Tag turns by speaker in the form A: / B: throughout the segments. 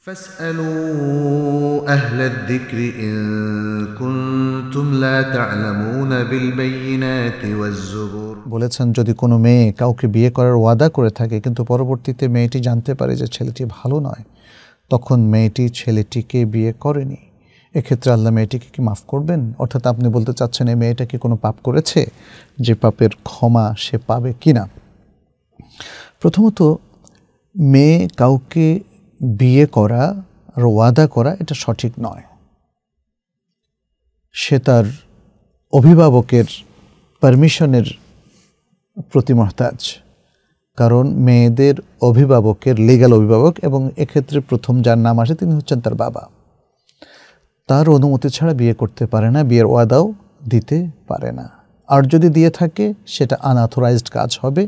A: فاسألوا أهل الذكر إن كنتم لا تعلمون بالبينات বলেছেন যদি কোনো মেয়ে কাউকে বিয়ে করার ওয়াদা করে থাকে কিন্তু পরবর্তীতে মেয়েটি জানতে পারে যে ছেলেটি ভালো নয় তখন মেয়েটি ছেলেটিকে বিয়ে করেনি এক্ষেত্রে আল্লাহ মেয়েটিকে কি মাফ করবেন অর্থাৎ আপনি বলতে চাচ্ছেন এই মেয়েটা কি কোনো পাপ করেছে যে পাপের ক্ষমা সে পাবে কি না প্রথমত মেয়ে কাউকে বিয়ে করা আর ওয়াদা করা এটা সঠিক নয় সে তার অভিভাবকের পারমিশনের প্রতি মহতাজ কারণ মেয়েদের অভিভাবকের লিগাল অভিভাবক এবং এক্ষেত্রে প্রথম যার নাম আসে তিনি হচ্ছেন তার বাবা তার অনুমতি ছাড়া বিয়ে করতে পারে না বিয়ের ওয়াদাও দিতে পারে না আর যদি দিয়ে থাকে সেটা আনঅথরাইজড কাজ হবে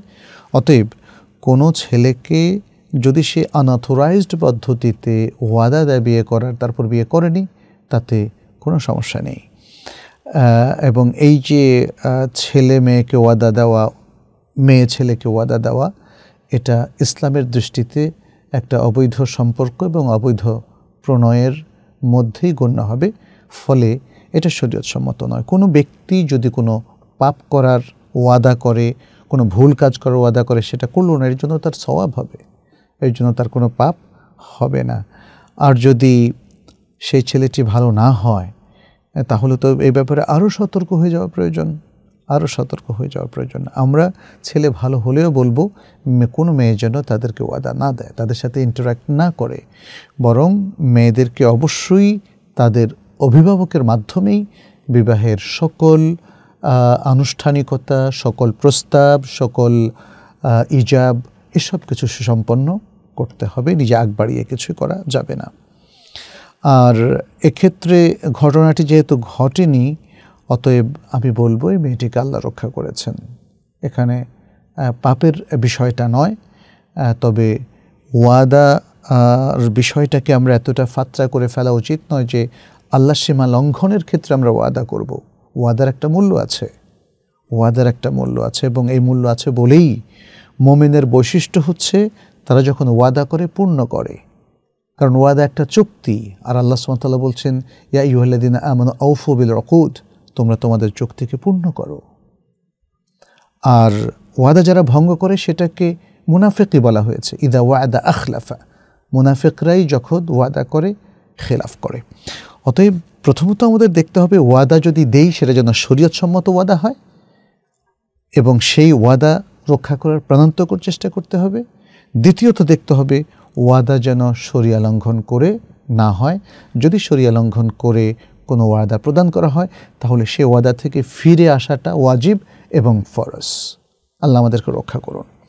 A: অতএব কোনো ছেলেকে যদি সে আনাথোরাইজড পদ্ধতিতে ওয়াদা দেয় বিয়ে করার তারপর বিয়ে করেনি তাতে কোনো সমস্যা নেই এবং এই যে ছেলে মেয়েকে ওয়াদা দেওয়া মেয়ে ছেলেকে ওয়াদা দেওয়া এটা ইসলামের দৃষ্টিতে একটা অবৈধ সম্পর্ক এবং অবৈধ প্রণয়ের মধ্যেই গণ্য হবে ফলে এটা শরীয়তসম্মত নয় কোনো ব্যক্তি যদি কোনো পাপ করার ওয়াদা করে কোনো ভুল কাজ করার ওয়াদা করে সেটা করল না জন্য তার স্বভাব হবে এর জন্য তার কোনো পাপ হবে না আর যদি সেই ছেলেটি ভালো না হয় তাহলে তো এই ব্যাপারে আরও সতর্ক হয়ে যাওয়া প্রয়োজন আরও সতর্ক হয়ে যাওয়া প্রয়োজন আমরা ছেলে ভালো হলেও বলবো কোনো মেয়ের জন্য তাদেরকে ওয়াদা না দেয় তাদের সাথে ইন্টারাক্ট না করে বরং মেয়েদেরকে অবশ্যই তাদের অভিভাবকের মাধ্যমেই বিবাহের সকল আনুষ্ঠানিকতা সকল প্রস্তাব সকল ইজাব এসব কিছু সুসম্পন্ন করতে হবে নিজে আগ বাড়িয়ে কিছু করা যাবে না আর এক্ষেত্রে ঘটনাটি যেহেতু ঘটেনি অতএব আমি বলবো এই মেয়েটিকে আল্লাহ রক্ষা করেছেন এখানে পাপের বিষয়টা নয় তবে ওয়াদা বিষয়টাকে আমরা এতটা ফাত্রা করে ফেলা উচিত নয় যে আল্লাহ সীমা লঙ্ঘনের ক্ষেত্রে আমরা ওয়াদা করব ওয়াদার একটা মূল্য আছে ওয়াদার একটা মূল্য আছে এবং এই মূল্য আছে বলেই মোমেনের বৈশিষ্ট্য হচ্ছে তারা যখন ওয়াদা করে পূর্ণ করে কারণ ওয়াদা একটা চুক্তি আর আল্লাহ সুমতাল্লাহ বলছেন ইয়া ইউহল্লাদিন আমন ঔফবিল রকুদ তোমরা তোমাদের চুক্তিকে পূর্ণ করো আর ওয়াদা যারা ভঙ্গ করে সেটাকে মুনাফেকই বলা হয়েছে ইদা ওয়াদা আখলাফা মুনাফেকরাই যখন ওয়াদা করে খেলাফ করে অতএব প্রথমত আমাদের দেখতে হবে ওয়াদা যদি দেই সেটা যেন শরীয়তসম্মত ওয়াদা হয় এবং সেই ওয়াদা রক্ষা করার প্রাণান্তকর চেষ্টা করতে হবে দ্বিতীয়ত দেখতে হবে ওয়াদা যেন সরিয়া লঙ্ঘন করে না হয় যদি সরিয়া লঙ্ঘন করে কোনো ওয়াদা প্রদান করা হয় তাহলে সে ওয়াদা থেকে ফিরে আসাটা ওয়াজিব এবং ফরজ আল্লাহ আমাদেরকে রক্ষা করুন